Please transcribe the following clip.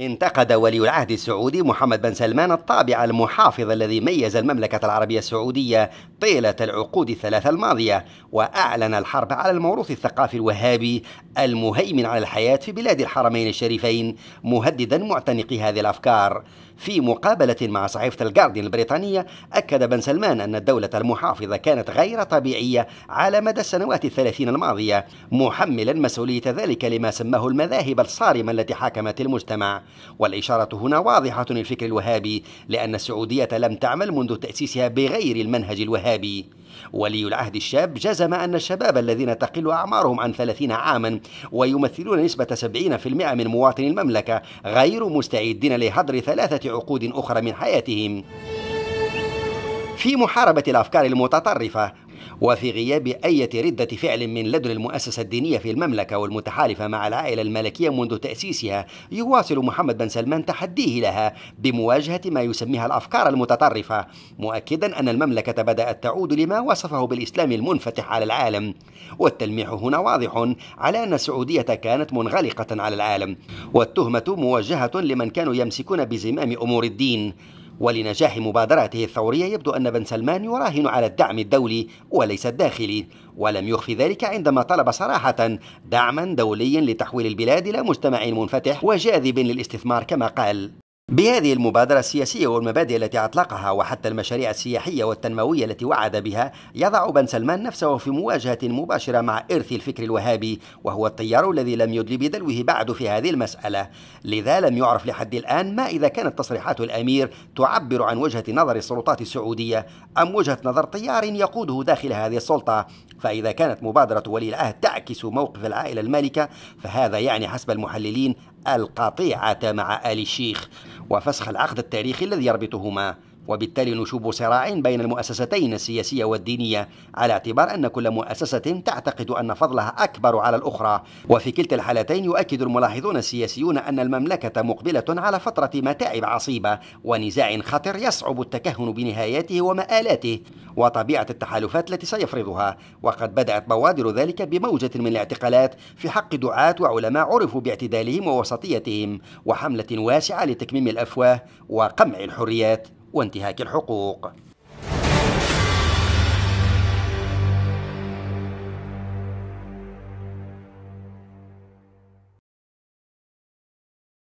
انتقد ولي العهد السعودي محمد بن سلمان الطابع المحافظ الذي ميز المملكة العربية السعودية طيلة العقود الثلاثة الماضية وأعلن الحرب على الموروث الثقافي الوهابي المهيمن على الحياة في بلاد الحرمين الشريفين مهددا معتنقي هذه الأفكار في مقابلة مع صحيفة الجارديان البريطانية أكد بن سلمان أن الدولة المحافظة كانت غير طبيعية على مدى السنوات الثلاثين الماضية محملا مسؤولية ذلك لما سماه المذاهب الصارمة التي حكمت المجتمع والإشارة هنا واضحة للفكر الوهابي لأن السعودية لم تعمل منذ تأسيسها بغير المنهج الوهابي ولي العهد الشاب جزم أن الشباب الذين تقل أعمارهم عن 30 عاما ويمثلون نسبة 70% من مواطني المملكة غير مستعدين لهدر ثلاثة عقود أخرى من حياتهم في محاربة الأفكار المتطرفة وفي غياب أي ردة فعل من لدن المؤسسة الدينية في المملكة والمتحالفة مع العائلة الملكية منذ تأسيسها يواصل محمد بن سلمان تحديه لها بمواجهة ما يسميها الأفكار المتطرفة مؤكدا أن المملكة بدأت تعود لما وصفه بالإسلام المنفتح على العالم والتلميح هنا واضح على أن السعودية كانت منغلقة على العالم والتهمة موجهة لمن كانوا يمسكون بزمام أمور الدين ولنجاح مبادراته الثورية يبدو أن بن سلمان يراهن على الدعم الدولي وليس الداخلي ولم يخفي ذلك عندما طلب صراحة دعما دوليا لتحويل البلاد إلى مجتمع منفتح وجاذب للاستثمار كما قال بهذه المبادرة السياسية والمبادئ التي أطلقها وحتى المشاريع السياحية والتنموية التي وعد بها يضع بن سلمان نفسه في مواجهة مباشرة مع إرث الفكر الوهابي وهو التيار الذي لم يدل بدلوه بعد في هذه المسألة لذا لم يعرف لحد الآن ما إذا كانت تصريحات الأمير تعبر عن وجهة نظر السلطات السعودية أم وجهة نظر تيار يقوده داخل هذه السلطة فإذا كانت مبادرة ولي العهد تعكس موقف العائلة المالكة فهذا يعني حسب المحللين القطيعة مع آل الشيخ وفسخ العقد التاريخي الذي يربطهما وبالتالي نشوب صراع بين المؤسستين السياسية والدينية على اعتبار أن كل مؤسسة تعتقد أن فضلها أكبر على الأخرى وفي كلتا الحالتين يؤكد الملاحظون السياسيون أن المملكة مقبلة على فترة متاعب عصيبة ونزاع خطر يصعب التكهن بنهاياته ومآلاته وطبيعة التحالفات التي سيفرضها وقد بدأت بوادر ذلك بموجة من الاعتقالات في حق دعاة وعلماء عرفوا باعتدالهم ووسطيتهم وحملة واسعة لتكميم الأفواه وقمع الحريات وانتهاك الحقوق